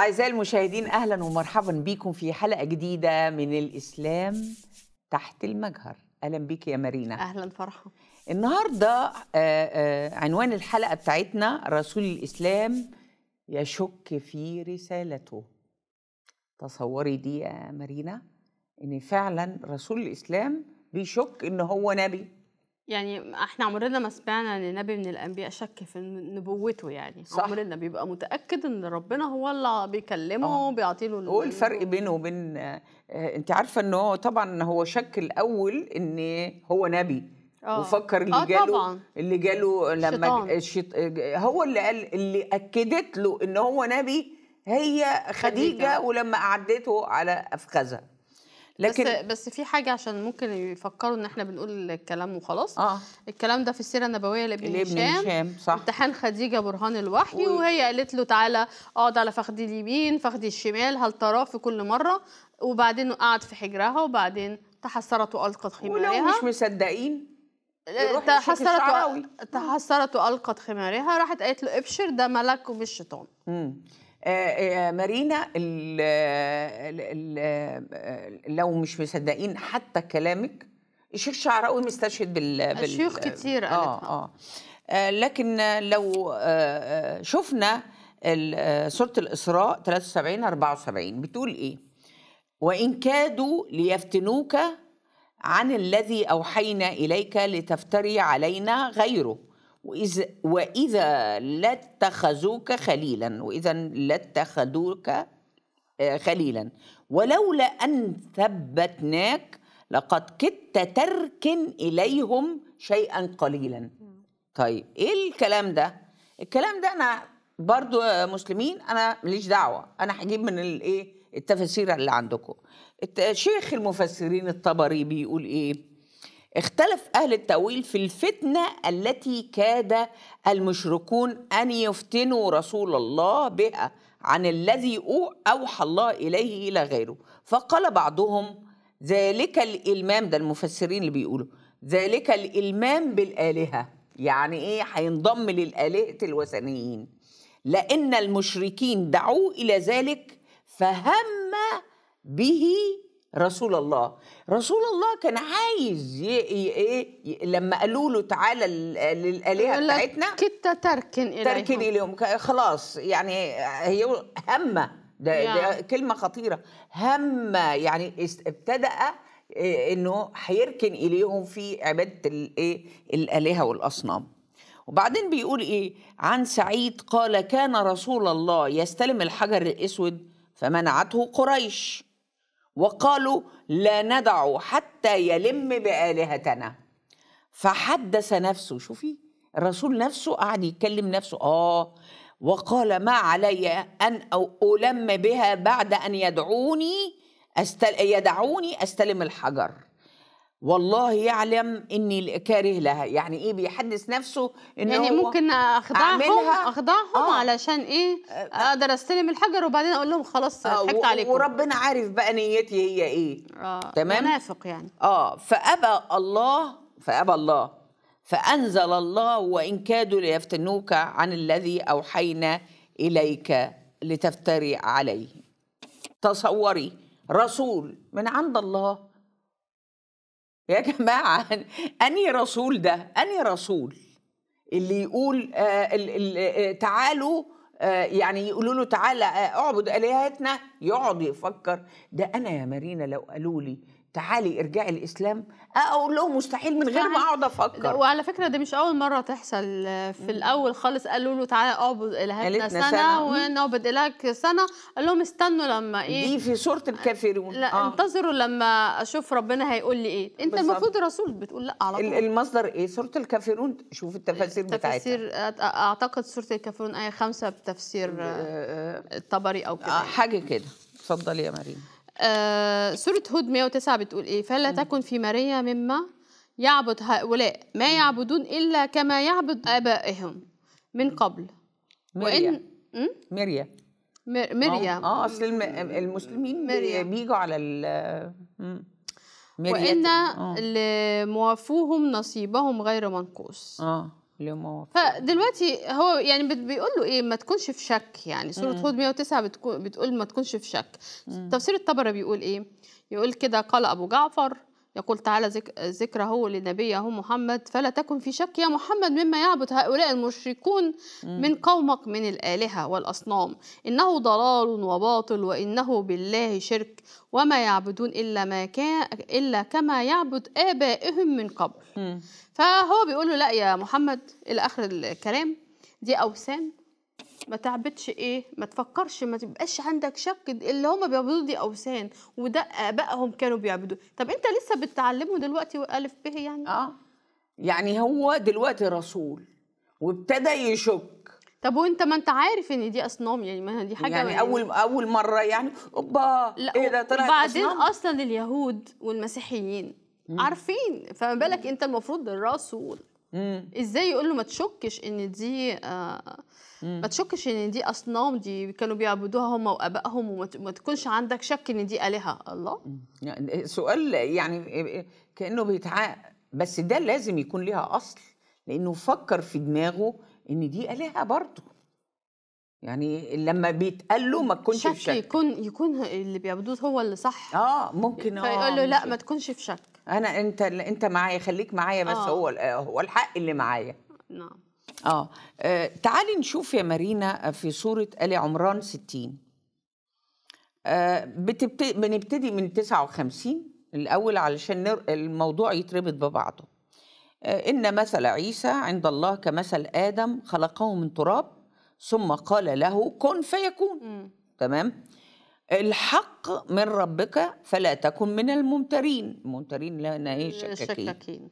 أعزائي المشاهدين أهلا ومرحبا بكم في حلقة جديدة من الإسلام تحت المجهر أهلا بك يا مارينا أهلا فرحة النهاردة آه، آه، عنوان الحلقة بتاعتنا رسول الإسلام يشك في رسالته تصوري دي يا مارينا إن فعلا رسول الإسلام بيشك إن هو نبي يعني احنا عمرنا ما سمعنا ان نبي من الانبياء شك في نبوته يعني صح. عمرنا بيبقى متاكد ان ربنا هو اللي بيكلمه اه. بيعطي له هو الفرق بينه وبين آه، انت عارفه انه طبعا هو شك الاول ان هو نبي أوه. وفكر اللي آه جاله طبعًا. اللي جاله لما الشيط... هو اللي قال اللي اكدت له ان هو نبي هي خديجه, خديجة. ولما قعدته على افخذها لكن بس, بس في حاجه عشان ممكن يفكروا ان احنا بنقول الكلام وخلاص آه. الكلام ده في السيره النبويه لابن هشام هشام صح امتحان خديجه برهان الوحي و... وهي قالت له تعالى اقعد على فخدي اليمين فخدي الشمال هل تراه في كل مره وبعدين قعد في حجرها وبعدين تحسرت والقت خمارها ولو مش مصدقين تحسرت تحسرت والقت خمارها راحت قالت له ابشر ده ملك ومش شيطان آه، آه، مارينا الـ الـ آه، لو مش مصدقين حتى كلامك الشيخ شعراوي مستشهد بال, بال الشيوخ كتير آه, آه, آه لكن لو شفنا سوره الاسراء 73 74 بتقول ايه وان كادوا ليفتنوك عن الذي اوحينا اليك لتفتري علينا غيره وإذا, وإذا لاتخذوك خليلا وإذا لاتخذوك آه، خليلا ولولا أن ثبتناك لقد كدت تركن إليهم شيئا قليلا طيب إيه الكلام ده الكلام ده أنا برضو آه، مسلمين أنا ماليش دعوة أنا هجيب من الإيه التفاسير اللي عندكم شيخ المفسرين الطبري بيقول إيه اختلف أهل التأويل في الفتنة التي كاد المشركون أن يفتنوا رسول الله بها عن الذي أوحى الله إليه إلى غيره فقال بعضهم ذلك الإلمام ده المفسرين اللي بيقولوا ذلك الإلمام بالآلهة يعني إيه هينضم للآلهة الوثنيين لأن المشركين دعوه إلى ذلك فهم به رسول الله رسول الله كان عايز ايه لما قالوا له تعالى للالهه بتاعتنا كنت تركن اليهم تركن اليهم خلاص يعني هي همه ده, يعني. ده كلمه خطيره همه يعني ابتدا آه، انه هيركن اليهم في عباده الايه الالهه والاصنام وبعدين بيقول ايه عن سعيد قال كان رسول الله يستلم الحجر الاسود فمنعته قريش وقالوا لا ندع حتى يلم بآلهتنا فحدث نفسه شوفي الرسول نفسه قعد يتكلم نفسه آه وقال ما علي أن أو ألم بها بعد أن يدعوني أستل... يدعوني أستلم الحجر والله يعلم اني كاره لها يعني ايه بيحدث نفسه ان يعني ممكن اخدعهم اخدعهم آه علشان ايه آه. اقدر استلم الحجر وبعدين اقول لهم خلاص آه، ضحكت آه عليكم وربنا عارف بقى نيتي هي ايه آه تمام منافق يعني اه فابى الله فابى الله فانزل الله وان كادوا ليفتنوك عن الذي اوحينا اليك لتفتري عليه تصوري رسول من عند الله يا جماعة أني رسول ده أني رسول اللي يقول آه، آه، تعالوا آه، يعني يقولوا له تعالى اعبد الهتنا يقعد يفكر ده انا يا مارينا لو قالوا لي تعالي ارجعي الاسلام اقول لهم مستحيل من غير ما اقعد افكر وعلى فكره دي مش اول مره تحصل في الاول خالص قالوا له تعالى اعبد الهتنا سنة, سنه ونعبد الهك سنه قال لهم استنوا لما ايه دي في سوره الكافرون لا آه. انتظروا لما اشوف ربنا هيقول لي ايه انت المفروض الرسول بتقول لا على طول المصدر ايه سوره الكافرون شوف التفاسير بتاعتها تفسير اعتقد سوره الكافرون ايه خمسة بتفسير آه، آه، آه. الطبري او كده حاجه كده اتفضلي يا مريم آه، سورة هود 109 بتقول إيه فلا تكن في مريم مما يعبد هؤلاء ما يعبدون إلا كما يعبد آبائهم من قبل وإن مريا مريا آه،, اه اصل المسلمين بيجوا على ال وإن آه. لموافوهم نصيبهم غير منقوص اه اليوم فدلوقتي هو يعني بيقول له ايه ما تكونش في شك يعني سوره هود 109 بتقول ما تكونش في شك تفسير الطبري بيقول ايه يقول كده قال ابو جعفر يقول تعالى ذكره لنبيه محمد فلا تكن في شك يا محمد مما يعبد هؤلاء المشركون من قومك من الآلهة والأصنام إنه ضلال وباطل وإنه بالله شرك وما يعبدون إلا, ما كان إلا كما يعبد آبائهم من قبل فهو بيقول له لا يا محمد إلى آخر الكلام دي أوثان ما تعبتش ايه ما تفكرش ما تبقاش عندك شك اللي هما بيعبدوا دي اوثان وده ابائهم كانوا بيعبدوا طب انت لسه بتعلمه دلوقتي والف به يعني اه يعني هو دلوقتي رسول وابتدى يشك طب وانت ما انت عارف ان دي اصنام يعني ما دي حاجه يعني اول يعني اول مره يعني اوبا ايه ده طلعت وبعدين أصنام؟ اصلا اليهود والمسيحيين مم. عارفين فما بالك انت المفروض الرسول مم. ازاي يقول له ما تشكش ان دي آه ما تشكش ان دي اصنام دي كانوا بيعبدوها هم وابائهم وما تكونش عندك شك ان دي الهه الله سؤال يعني إيه، إيه، كانه بيتعا بس ده لازم يكون ليها اصل لانه فكر في دماغه ان دي الهه برضه يعني لما بيتقال له ما تكونش في شك يكون يكون اللي بيعبدوه هو اللي صح اه ممكن اه فيقول له لا ما تكونش في شك انا انت انت معايا خليك معايا بس آه. هو هو الحق اللي معايا نعم آه. آه تعالي نشوف يا مارينا آه، في سورة آل عمران 60 آه، بتبت... بنبتدي من 59 الأول علشان نر... الموضوع يتربط ببعضه آه إن مثل عيسى عند الله كمثل آدم خلقه من تراب ثم قال له كن فيكون م. تمام الحق من ربك فلا تكن من الممترين الممترين لا ايه شكاكين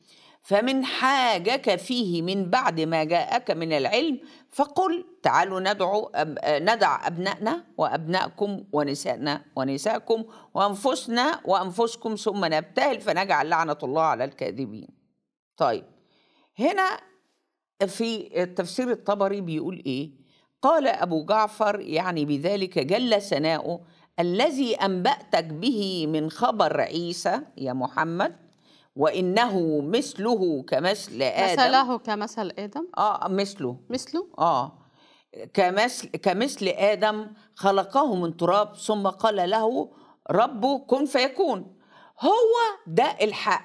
فمن حاجك فيه من بعد ما جاءك من العلم فقل تعالوا ندعو أب... ندع أبنائنا وأبنائكم ونسائنا ونسائكم وأنفسنا وأنفسكم ثم نبتهل فنجعل لعنة الله على الكاذبين طيب هنا في التفسير الطبري بيقول إيه قال أبو جعفر يعني بذلك جل ثناؤه الذي أنبأتك به من خبر عيسى يا محمد وانه مثله كمثل ادم مثله كمثل ادم اه مثله مثله اه كمثل كمثل ادم خلقه من تراب ثم قال له ربه كن فيكون هو ده الحق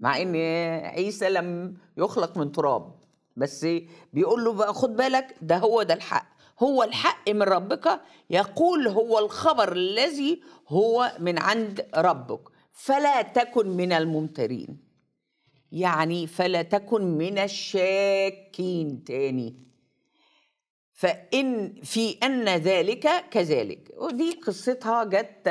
مع ان عيسى لم يخلق من تراب بس بيقول له بقى خد بالك ده هو ده الحق هو الحق من ربك يقول هو الخبر الذي هو من عند ربك فلا تكن من الممترين يعني فلا تكن من الشاكين تاني فإن في أن ذلك كذلك ودي قصتها جت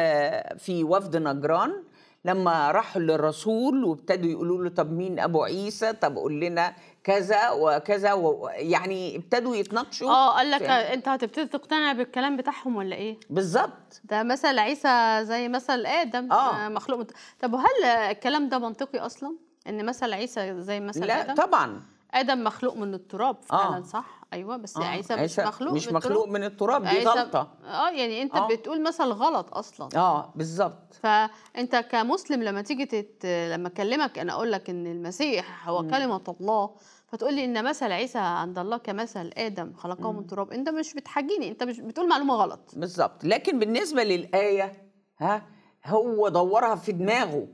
في وفد نجران لما راحوا للرسول وابتدوا يقولوا له طب مين ابو عيسى طب قول لنا كذا وكذا و... يعني ابتدوا يتناقشوا اه قال لك انت هتبتدي تقتنع بالكلام بتاعهم ولا ايه بالظبط ده مثل عيسى زي مثل ادم آه. آه، مخلوق طب وهل الكلام ده منطقي اصلا ان مثل عيسى زي مثل لا ادم لا طبعا ادم مخلوق من التراب آه. فعلا آه. صح ايوه بس آه. عيسى مش مخلوق مش مخلوق من التراب دي غلطه اه يعني انت آه. بتقول مثل غلط اصلا اه بالظبط فانت كمسلم لما تيجي تت... لما اكلمك انا اقول لك ان المسيح هو م. كلمه الله فتقول لي ان مثل عيسى عند الله كمثل ادم خلقه من تراب انت مش بتحجيني انت مش بتقول معلومه غلط بالظبط لكن بالنسبه للايه ها هو دورها في دماغه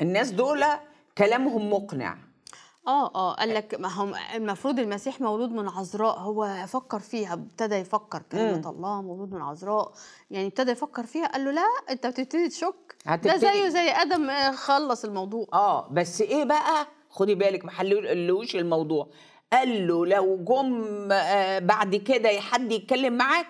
الناس دول كلامهم مقنع اه اه قال لك ما هم المفروض المسيح مولود من عذراء هو فكر فيها ابتدى يفكر كلمه الله مولود من عذراء يعني ابتدى يفكر فيها قال له لا انت بتبتدي تشك ده زيه زي ادم آه، خلص الموضوع اه بس ايه بقى خدي بالك ما حلوش الموضوع قال له لو جم آه، بعد كده حد يتكلم معاك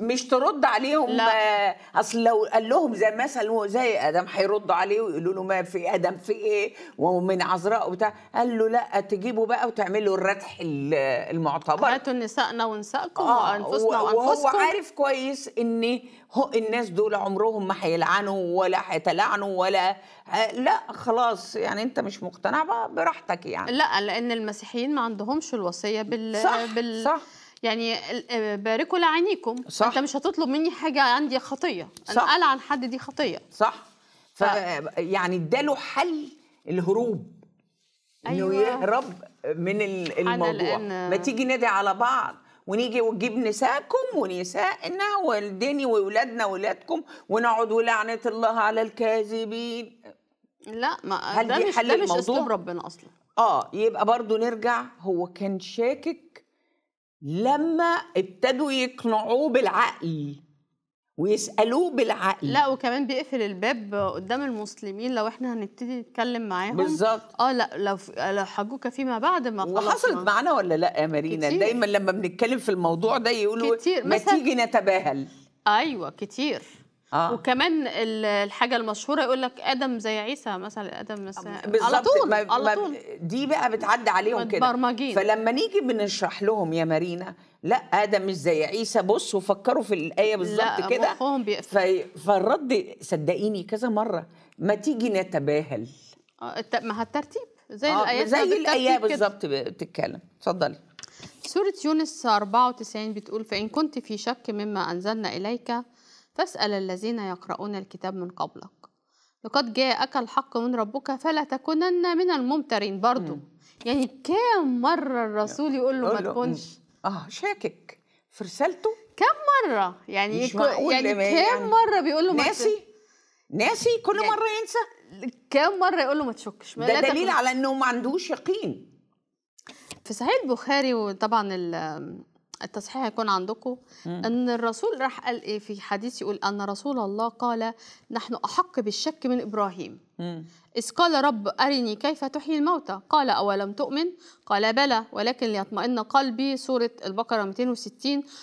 مش ترد عليهم لا. آه، اصل لو قال لهم زي مثلا زي ادم هيردوا عليه ويقولوا له ما في ادم في ايه ومن عذراء وبتاع قال له لا تجيبوا بقى وتعملوا الردح المعتبر هاتوا نسائنا ونسائكم آه وانفسنا وانفسكم وهو عارف كويس ان هو الناس دول عمرهم ما هيلعنوا ولا هيتلعنوا ولا آه، لا خلاص يعني انت مش مقتنع براحتك يعني لا لان المسيحيين ما عندهمش الوصيه بال صح, بال... صح يعني آه، باركوا لعينيكم صح انت مش هتطلب مني حاجه عندي خطيه صح انا قال عن حد دي خطيه صح ف... يعني اداله حل الهروب أيوة. انه يهرب من الموضوع لأن... ما تيجي ندعي على بعض ونيجي ونجيب نساءكم ونسائنا والدني وولادنا واولادكم ونقعد ولعنة الله على الكاذبين لا ما هل ده مش, ده مش اسلوب ربنا اصلا اه يبقى برضو نرجع هو كان شاكك لما ابتدوا يقنعوه بالعقل ويسالوه بالعقل لا وكمان بيقفل الباب قدام المسلمين لو احنا هنبتدي نتكلم معاهم بالظبط اه لا لو لو حجوك فيما بعد ما خلاص وحصلت معانا ولا لا يا مارينا كتير. دايما لما بنتكلم في الموضوع ده يقولوا كتير. ما تيجي نتباهل ايوه كتير آه. وكمان الحاجه المشهوره يقول لك ادم زي عيسى مثلا ادم مثلا على طول ما على طول دي بقى بتعدي عليهم كده فلما نيجي بنشرح لهم يا مارينا لا ادم مش زي عيسى بصوا فكروا في الايه بالظبط كده فالرد صدقيني كذا مره ما تيجي نتباهل آه، ما الترتيب زي آه الايات زي الايات بالظبط بتتكلم اتفضلي سورة يونس 94 بتقول فإن كنت في شك مما أنزلنا إليك فاسأل الذين يقرؤون الكتاب من قبلك لقد جاءك الحق من ربك فلا تكونن من الممترين برضو يعني كام مرة الرسول يقول له ما تكونش اه شاكك في رسالته كام مرة يعني يعني كام يعني مرة بيقول له ناسي ناسي كل يعني مرة ينسى كام مرة يقول له ما تشكش ده دليل على انه ما عندوش يقين في صحيح البخاري وطبعا التصحيح هيكون عندكم ان الرسول راح قال ايه في حديث يقول ان رسول الله قال نحن احق بالشك من ابراهيم مم. اذ قال رب ارني كيف تحيي الموتى قال اولم تؤمن قال بلى ولكن ليطمئن قلبي سوره البقره 260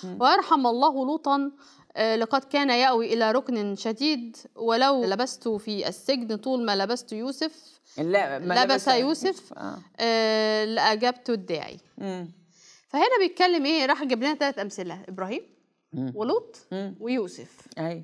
مم. ويرحم الله لوطا آه، لقد كان يأوي إلى ركن شديد ولو لبست في السجن طول ما لبست يوسف لا ما لبس, لبس يوسف آه. آه لأجبت الداعي مم. فهنا بيتكلم ايه راح جاب لنا ثلاث امثله ابراهيم ولوط ويوسف اي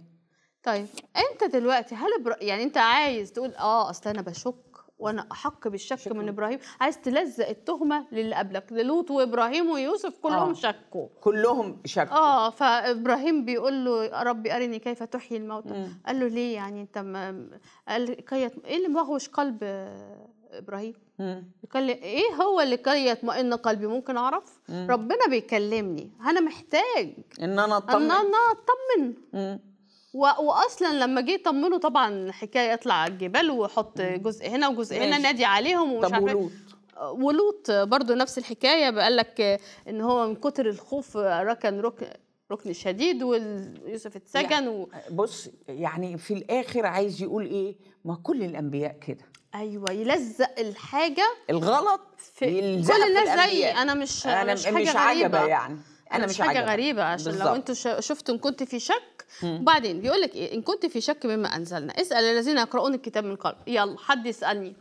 طيب انت دلوقتي هل بر... يعني انت عايز تقول اه اصل انا بشك وانا احق بالشك شكرا. من ابراهيم عايز تلزق التهمه للي قبلك للوط وابراهيم ويوسف آه. كلهم آه. شكوا كلهم شكوا اه فابراهيم بيقول له يا ربي ارني كيف تحيي الموتى قال له ليه يعني انت ما... قال كي ايه اللي مغوش قلب ابراهيم يكلم ايه هو اللي كان يطمئن قلبي ممكن اعرف مم. ربنا بيكلمني انا محتاج ان انا اطمن ان انا اطمن واصلا لما جه طمنه طبعا حكايه يطلع على الجبال ويحط جزء هنا وجزء ماشي. هنا نادي عليهم ومش عارف إيه. ولوط ولوط برضو نفس الحكايه بقال لك ان هو من كتر الخوف ركن ركن ركن شديد ويوسف اتسجن يعني و... بص يعني في الاخر عايز يقول ايه ما كل الانبياء كده ايوه يلزق الحاجه الغلط في كل الناس زيي انا مش انا مش, حاجة غريبة. عجبه يعني انا مش حاجه عجبة. غريبه عشان بالزبط. لو انتوا شفتوا ان كنت في شك وبعدين بيقول لك ايه ان كنت في شك مما انزلنا اسال الذين يقرؤون الكتاب من قلب يلا حد يسالني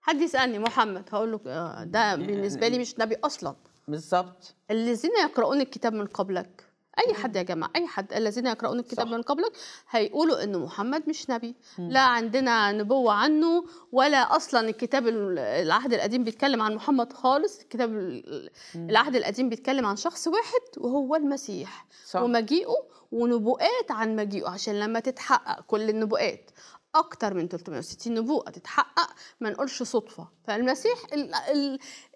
حد يسالني محمد هقول له آه، ده بالنسبه لي مش نبي اصلا بالظبط الذين يقرؤون الكتاب من قبلك اي حد يا جماعه اي حد الذين يقرؤون الكتاب صح. من قبلك هيقولوا ان محمد مش نبي مم. لا عندنا نبوه عنه ولا اصلا الكتاب العهد القديم بيتكلم عن محمد خالص الكتاب مم. العهد القديم بيتكلم عن شخص واحد وهو المسيح صح. ومجيئه ونبوءات عن مجيئه عشان لما تتحقق كل النبوءات اكتر من 360 نبوءه تتحقق ما نقولش صدفه فالمسيح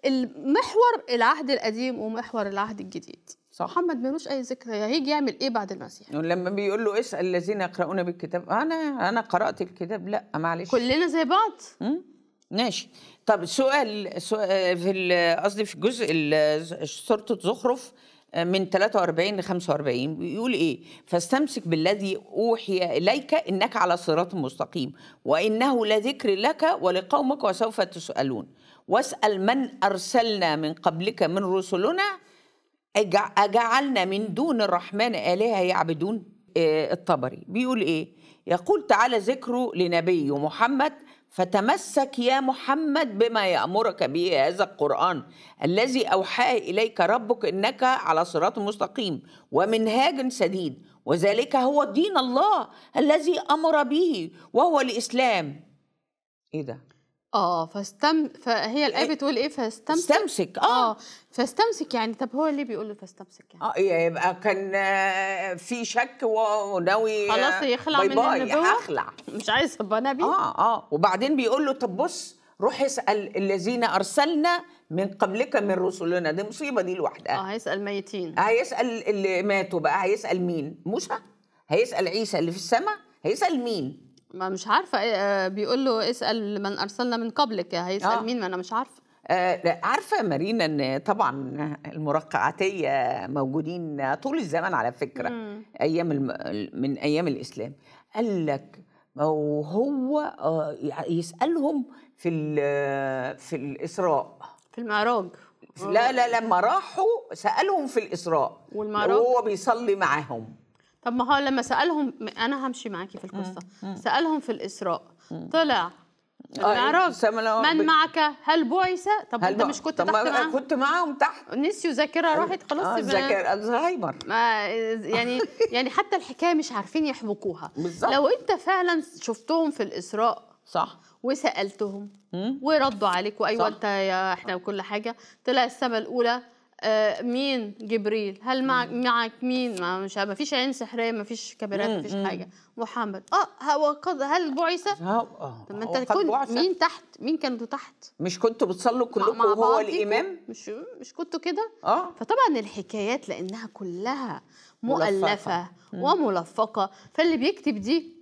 المحور العهد القديم ومحور العهد الجديد صح محمد ملوش اي ذكر هيجي يعمل ايه بعد المسيح يعني؟ لما بيقول له اسال الذين يقرؤون بالكتاب انا انا قرات الكتاب لا معلش كلنا زي بعض ماشي طب سؤال, سؤال في قصدي في جزء سوره الزخرف آه، من 43 ل 45 بيقول ايه فاستمسك بالذي اوحي اليك انك على صراط مستقيم وانه لذكر لك ولقومك وسوف تسالون واسال من ارسلنا من قبلك من رسلنا أجعلنا من دون الرحمن آلهة يعبدون آه، الطبري بيقول إيه يقول تعالى ذكره لنبي محمد فتمسك يا محمد بما يأمرك به هذا القرآن الذي أوحاه إليك ربك إنك على صراط مستقيم ومنهاج سديد وذلك هو دين الله الذي أمر به وهو الإسلام إيه ده؟ اه فاستم فهي الايه إيه، بتقول ايه فاستمسك استمسك اه, آه. فاستمسك يعني طب هو ليه بيقول له فاستمسك يعني؟ اه يبقى كان آه، في شك وناوي آه، خلاص يخلع باي من النبوه هخلع مش عايز ابقى نبي اه اه وبعدين بيقول له طب بص روح اسال الذين ارسلنا من قبلك من رسلنا دي مصيبه دي لوحدها اه هيسال ميتين هيسال اللي ماتوا بقى هيسال مين؟ موسى هيسال عيسى اللي في السماء هيسال مين؟ ما مش عارفه إيه، آه، بيقول له اسال من ارسلنا من قبلك هيسال آه. مين ما انا مش عارفه آه عارفة مارينا أن طبعا المرقعاتيه موجودين طول الزمن على فكرة مم. أيام من أيام الإسلام قال لك وهو آه، يسألهم في في الإسراء في المعراج لا لا لما راحوا سألهم في الإسراء والمعراج وهو بيصلي معاهم طب ما هو لما سالهم انا همشي معاكي في القصه سالهم في الاسراء طلع آه، المعراج من معك هل بعث طب هل انت مش كنت طب تحت معاهم كنت معاهم تحت نسيوا ذاكره راحت خلاص آه ذاكر الزهايمر ما يعني يعني حتى الحكايه مش عارفين يحبكوها بالظبط لو انت فعلا شفتهم في الاسراء صح وسالتهم وردوا عليك وايوه انت يا احنا وكل حاجه طلع السما الاولى آه، مين جبريل هل معك معك مين ما مش ما فيش عين سحريه ما فيش كاميرات ما فيش حاجه محمد اه هو قد هل بعث اه طب ما انت كنت مين تحت مين كانوا تحت مش كنتوا بتصلوا كلكم وهو الامام مش مش كنتوا كده اه فطبعا الحكايات لانها كلها مؤلفه وملفقه فاللي بيكتب دي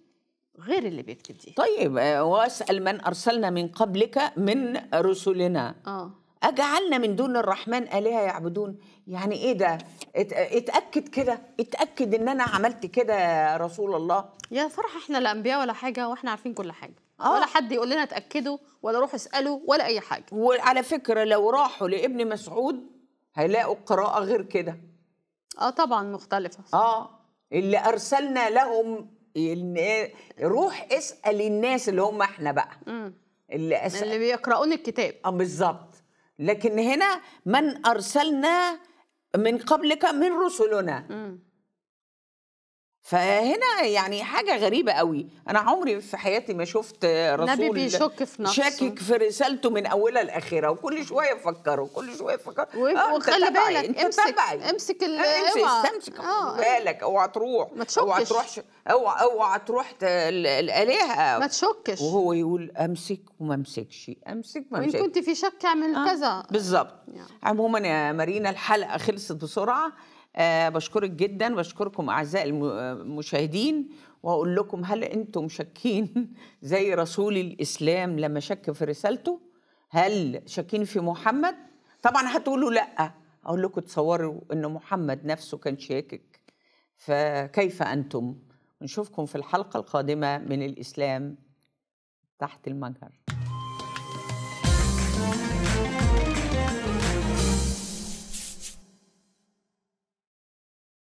غير اللي بيكتب دي طيب آه، واسال من ارسلنا من قبلك من رسلنا اه أجعلنا من دون الرحمن آلهة يعبدون يعني إيه ده اتأكد كده اتأكد إن أنا عملت كده يا رسول الله يا فرح إحنا لا أنبياء ولا حاجة وإحنا عارفين كل حاجة آه. ولا حد يقول لنا اتأكدوا ولا روح اسألوا ولا أي حاجة وعلى فكرة لو راحوا لابن مسعود هيلاقوا قراءة غير كده آه طبعا مختلفة آه اللي أرسلنا لهم روح اسأل الناس اللي هم إحنا بقى اللي, أسأل. اللي بيقرؤون الكتاب اه بالظبط لكن هنا من أرسلنا من قبلك من رسلنا فهنا يعني حاجة غريبة قوي أنا عمري في حياتي ما شفت رسول نبي بيشك في نفسه شاكك في رسالته من أولها لآخرها وكل شوية فكره كل شوية فكره آه وخلي بالك انت امسك تبعي. امسك آه، امسك استمسك آه. بالك اوعى تروح ما تشكش اوعى تروح اوعى اوعى تروح الآلهة ما تشكش وهو يقول امسك وما امسكش امسك ما امسكش وان كنت في شك اعمل آه. كذا بالظبط عموما يا مارينا الحلقة خلصت بسرعة آه، بشكرك جدا بشكركم اعزائي آه، المشاهدين واقول لكم هل انتم شاكين زي رسول الاسلام لما شك في رسالته هل شاكين في محمد طبعا هتقولوا لا اقول لكم تصوروا ان محمد نفسه كان شاكك فكيف انتم نشوفكم في الحلقه القادمه من الاسلام تحت المجهر